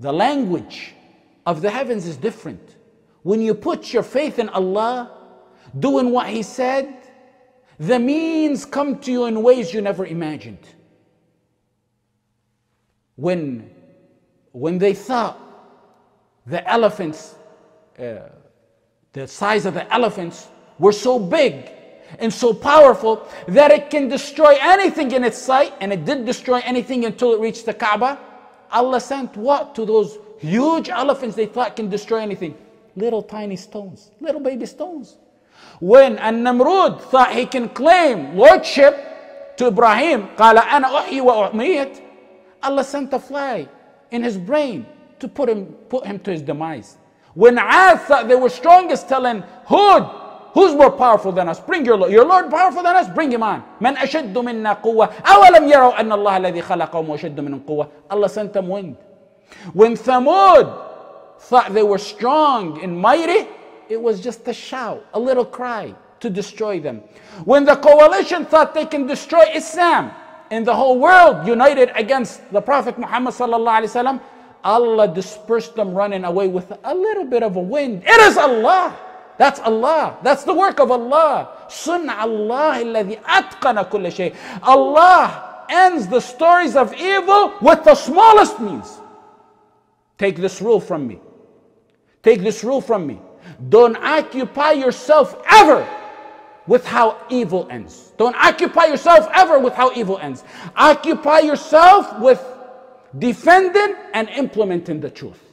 The language of the heavens is different. When you put your faith in Allah, doing what He said, the means come to you in ways you never imagined. When, when they thought the elephants, uh, the size of the elephants, were so big and so powerful that it can destroy anything in its sight, and it did destroy anything until it reached the Kaaba. Allah sent what to those huge elephants they thought can destroy anything? Little tiny stones, little baby stones. When an Namrud thought he can claim lordship to Ibrahim, قال أنا أحي وأميت, Allah sent a fly in his brain to put him, put him to his demise. When Ad thought they were strongest, telling Hud, Who's more powerful than us? Bring your Lord. Your Lord powerful than us? Bring him on. من أشد منا قوة أولم يروا أن الله الذي خلقهم من قوة Allah sent them wind. When Thamud thought they were strong and mighty, it was just a shout, a little cry to destroy them. When the coalition thought they can destroy Islam and the whole world united against the Prophet Muhammad sallallahu alaihi wasallam, Allah dispersed them running away with a little bit of a wind. It is Allah. That's Allah. That's the work of Allah. Sun Allah الذي أتقن كل شيء. Allah ends the stories of evil with the smallest means. Take this rule from me. Take this rule from me. Don't occupy yourself ever with how evil ends. Don't occupy yourself ever with how evil ends. Occupy yourself with defending and implementing the truth.